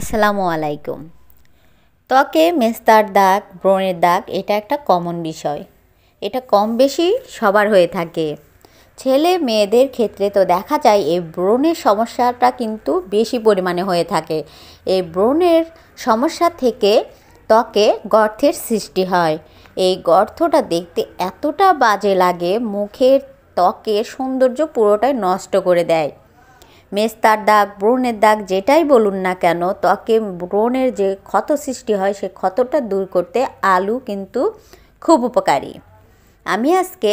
আসসালামু আলাইকুম ত্বকে মেস্তার দাগ ব্রণের দাগ এটা একটা কমন বিষয় এটা কম বেশি সবার হয়ে থাকে ছেলে মেয়েদের ক্ষেত্রে তো দেখা যায় এই ব্রণের সমস্যাটা কিন্তু বেশি পরিমাণে হয়ে থাকে এই ব্রণের সমস্যা থেকে ত্বকে গর্থের সৃষ্টি হয় এই গর্থটা দেখতে এতটা বাজে লাগে মুখের ত্বকের সৌন্দর্য পুরোটাই নষ্ট করে দেয় মেস্তার দাগ ব্রণের দাগ যেটাই বলুন না কেন ত্বকে ব্রণের যে ক্ষত সৃষ্টি হয় সে ক্ষতটা দূর করতে আলু কিন্তু খুব উপকারী আমি আজকে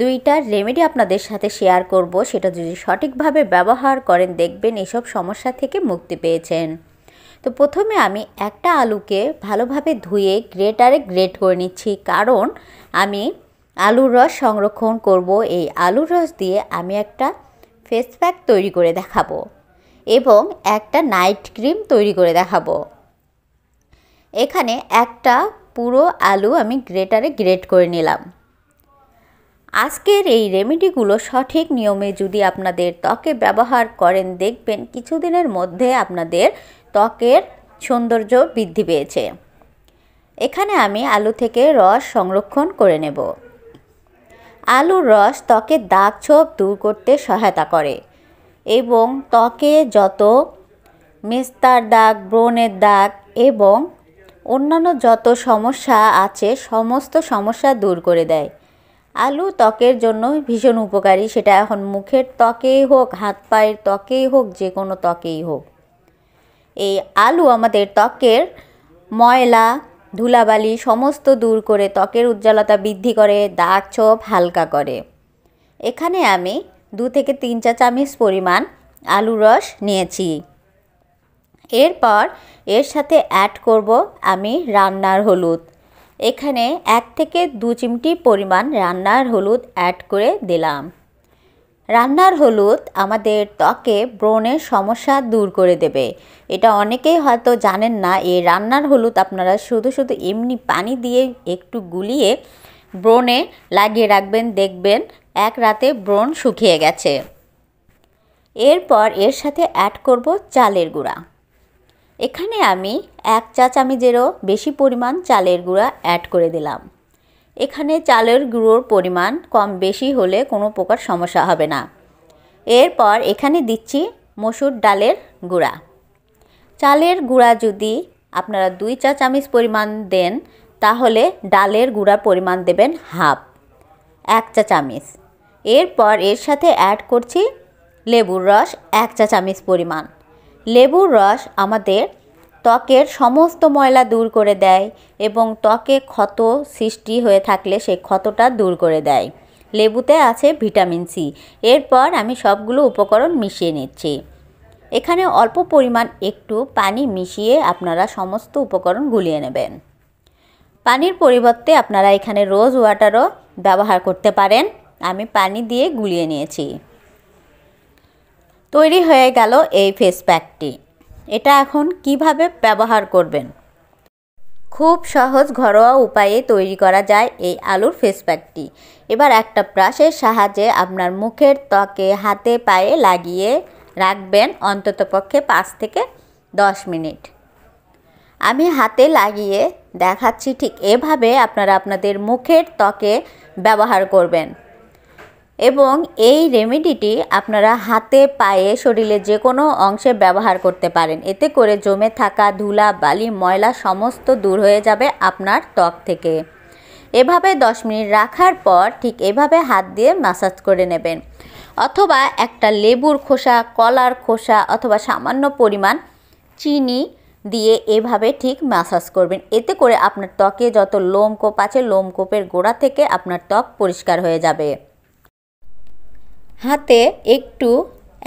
দুইটা রেমেডি আপনাদের সাথে শেয়ার করব সেটা যদি সঠিকভাবে ব্যবহার করেন দেখবেন এসব সমস্যা থেকে মুক্তি পেয়েছেন তো প্রথমে আমি একটা আলুকে ভালোভাবে ধুয়ে গ্রেটারে গ্রেট করে নিচ্ছি কারণ আমি আলুর রস সংরক্ষণ করব এই আলুর রস দিয়ে আমি একটা ফেস প্যাক তৈরি করে দেখাবো এবং একটা নাইট ক্রিম তৈরি করে দেখাবো এখানে একটা পুরো আলু আমি গ্রেটারে গ্রেট করে নিলাম আজকের এই রেমেডিগুলো সঠিক নিয়মে যদি আপনাদের ত্বকে ব্যবহার করেন দেখবেন কিছুদিনের মধ্যে আপনাদের ত্বকের সৌন্দর্য বৃদ্ধি পেয়েছে এখানে আমি আলু থেকে রস সংরক্ষণ করে নেব আলুর রস ত্বকের দাগ ছোপ দূর করতে সহায়তা করে এবং ত্বকে যত মেস্তার দাগ ব্রণের দাগ এবং অন্যান্য যত সমস্যা আছে সমস্ত সমস্যা দূর করে দেয় আলু ত্বকের জন্য ভীষণ উপকারী সেটা এখন মুখের ত্বকেই হোক হাত পায়ের ত্বকেই হোক যে কোনো ত্বকেই হোক এই আলু আমাদের ত্বকের ময়লা ধুলাবালি সমস্ত দূর করে ত্বকের উজ্জ্বলতা বৃদ্ধি করে দাগ ছোপ হালকা করে এখানে আমি দু থেকে তিন চা চামচ পরিমাণ আলু রস নিয়েছি এরপর এর সাথে অ্যাড করব আমি রান্নার হলুদ এখানে এক থেকে দু চিমটি পরিমাণ রান্নার হলুদ অ্যাড করে দিলাম রান্নার হলুদ আমাদের ত্বকে ব্রণের সমস্যা দূর করে দেবে এটা অনেকেই হয়তো জানেন না এই রান্নার হলুদ আপনারা শুধু শুধু এমনি পানি দিয়ে একটু গুলিয়ে ব্রণে লাগিয়ে রাখবেন দেখবেন এক রাতে ব্রণ শুকিয়ে গেছে এরপর এর সাথে অ্যাড করব চালের গুঁড়া এখানে আমি এক চা চামিজেরও বেশি পরিমাণ চালের গুঁড়া অ্যাড করে দিলাম এখানে চালের গুঁড়োর পরিমাণ কম বেশি হলে কোনো প্রকার সমস্যা হবে না এরপর এখানে দিচ্ছি মসুর ডালের গুঁড়া চালের গুঁড়া যদি আপনারা দুই চা চামিচ পরিমাণ দেন তাহলে ডালের গুঁড়ার পরিমাণ দেবেন হাফ এক চা চামিচ এরপর এর সাথে অ্যাড করছি লেবুর রস এক চা চামিচ পরিমাণ লেবুর রস আমাদের ত্বকের সমস্ত ময়লা দূর করে দেয় এবং ত্বকে ক্ষত সৃষ্টি হয়ে থাকলে সেই ক্ষতটা দূর করে দেয় লেবুতে আছে ভিটামিন সি এরপর আমি সবগুলো উপকরণ মিশিয়ে নিচ্ছি এখানে অল্প পরিমাণ একটু পানি মিশিয়ে আপনারা সমস্ত উপকরণ গুলিয়ে নেবেন পানির পরিবর্তে আপনারা এখানে রোজ ওয়াটারও ব্যবহার করতে পারেন আমি পানি দিয়ে গুলিয়ে নিয়েছি তৈরি হয়ে গেল এই ফেস প্যাকটি এটা এখন কিভাবে ব্যবহার করবেন খুব সহজ ঘরোয়া উপায়ে তৈরি করা যায় এই আলুর ফেস প্যাকটি এবার একটা ব্রাশের সাহায্যে আপনার মুখের ত্বকে হাতে পায়ে লাগিয়ে রাখবেন অন্ততপক্ষে পাঁচ থেকে দশ মিনিট আমি হাতে লাগিয়ে দেখাচ্ছি ঠিক এভাবে আপনারা আপনাদের মুখের ত্বকে ব্যবহার করবেন এবং এই রেমেডিটি আপনারা হাতে পায়ে শরীরে যে কোনো অংশে ব্যবহার করতে পারেন এতে করে জমে থাকা ধুলা বালি ময়লা সমস্ত দূর হয়ে যাবে আপনার ত্বক থেকে এভাবে দশ মিনিট রাখার পর ঠিক এভাবে হাত দিয়ে ম্যাসাজ করে নেবেন অথবা একটা লেবুর খোসা কলার খোসা অথবা সামান্য পরিমাণ চিনি দিয়ে এভাবে ঠিক ম্যাসাজ করবেন এতে করে আপনার ত্বকে যত লোমকোপ আছে লোমকোপের গোড়া থেকে আপনার ত্বক পরিষ্কার হয়ে যাবে হাতে একটু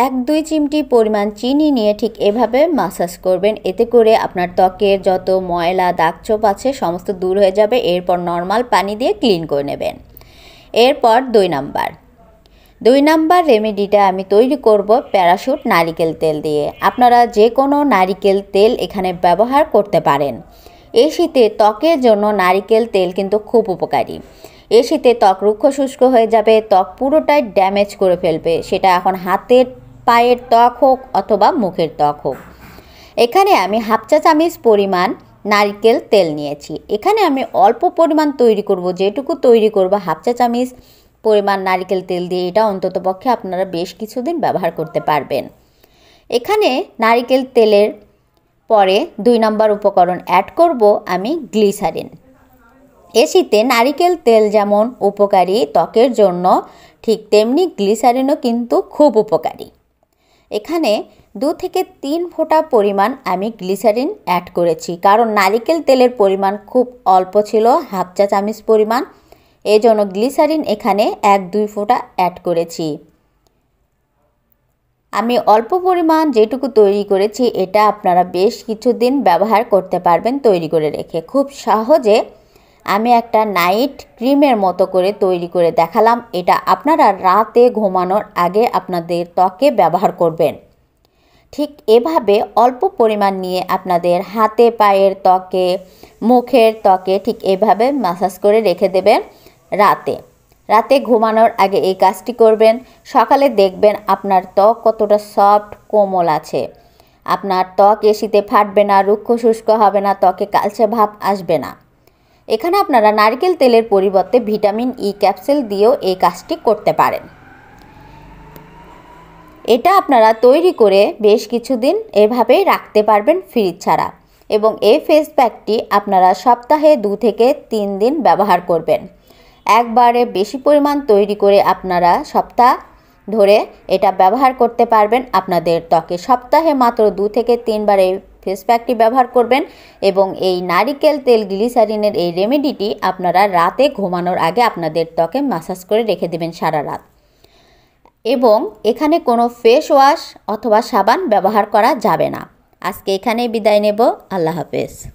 এক দুই চিমটি পরিমাণ চিনি নিয়ে ঠিক এভাবে মাসাজ করবেন এতে করে আপনার ত্বকের যত ময়লা দাগছোপ আছে সমস্ত দূর হয়ে যাবে এরপর নর্মাল পানি দিয়ে ক্লিন করে নেবেন এরপর দুই নাম্বার দুই নাম্বার রেমেডিটা আমি তৈরি করব প্যারাশুট নারিকেল তেল দিয়ে আপনারা যে কোনো নারিকেল তেল এখানে ব্যবহার করতে পারেন এই শীতে ত্বকের জন্য নারিকেল তেল কিন্তু খুব উপকারী এ শীতে ত্বক রুক্ষ শুষ্ক হয়ে যাবে ত্বক পুরোটাই ড্যামেজ করে ফেলবে সেটা এখন হাতের পায়ের ত্বক হোক অথবা মুখের ত্বক হোক এখানে আমি হাফ চা পরিমাণ নারিকেল তেল নিয়েছি এখানে আমি অল্প পরিমাণ তৈরি করব যেটুকু তৈরি করব হাফ চা পরিমাণ নারিকেল তেল দিয়ে এটা অন্তত পক্ষে আপনারা বেশ কিছুদিন ব্যবহার করতে পারবেন এখানে নারিকেল তেলের পরে দুই নম্বর উপকরণ অ্যাড করব আমি গ্লিসারিন এ শীতে নারিকেল তেল যেমন উপকারী ত্বকের জন্য ঠিক তেমনি গ্লিসারিনও কিন্তু খুব উপকারী এখানে দু থেকে তিন ফোঁটা পরিমাণ আমি গ্লিসারিন অ্যাড করেছি কারণ নারিকেল তেলের পরিমাণ খুব অল্প ছিল হাফ চা চামচ পরিমাণ এই জন্য গ্লিসারিন এখানে এক দুই ফোঁটা অ্যাড করেছি আমি অল্প পরিমাণ যেটুকু তৈরি করেছি এটা আপনারা বেশ কিছুদিন ব্যবহার করতে পারবেন তৈরি করে রেখে খুব সহজে আমি একটা নাইট ক্রিমের মতো করে তৈরি করে দেখালাম এটা আপনারা রাতে ঘুমানোর আগে আপনাদের ত্বকে ব্যবহার করবেন ঠিক এভাবে অল্প পরিমাণ নিয়ে আপনাদের হাতে পায়ের ত্বকে মুখের ত্বকে ঠিক এভাবে মাসাজ করে রেখে দেবেন রাতে রাতে ঘুমানোর আগে এই কাজটি করবেন সকালে দেখবেন আপনার ত্বক কতটা সফট কোমল আছে আপনার ত্বক এসিতে ফাটবে না রুক্ষ শুষ্ক হবে না ত্বকে কালচে ভাব আসবে না এখানে আপনারা নারকেল তেলের পরিবর্তে ভিটামিন ই e ক্যাপসুল দিয়েও এই কাজটি করতে পারেন এটা আপনারা তৈরি করে বেশ কিছুদিন এভাবেই রাখতে পারবেন ফ্রিজ ছাড়া এবং এই ফেস প্যাকটি আপনারা সপ্তাহে দু থেকে তিন দিন ব্যবহার করবেন একবারে বেশি পরিমাণ তৈরি করে আপনারা সপ্তাহ ধরে এটা ব্যবহার করতে পারবেন আপনাদের ত্বকে সপ্তাহে মাত্র দু থেকে তিনবার এই ফেস প্যাকটি ব্যবহার করবেন এবং এই নারিকেল তেল গ্লিসারিনের এই রেমেডিটি আপনারা রাতে ঘুমানোর আগে আপনাদের ত্বকে মাসাজ করে রেখে দেবেন সারা রাত এবং এখানে কোনো ফেস ওয়াশ অথবা সাবান ব্যবহার করা যাবে না আজকে এখানেই বিদায় নেব আল্লাহ হাফেজ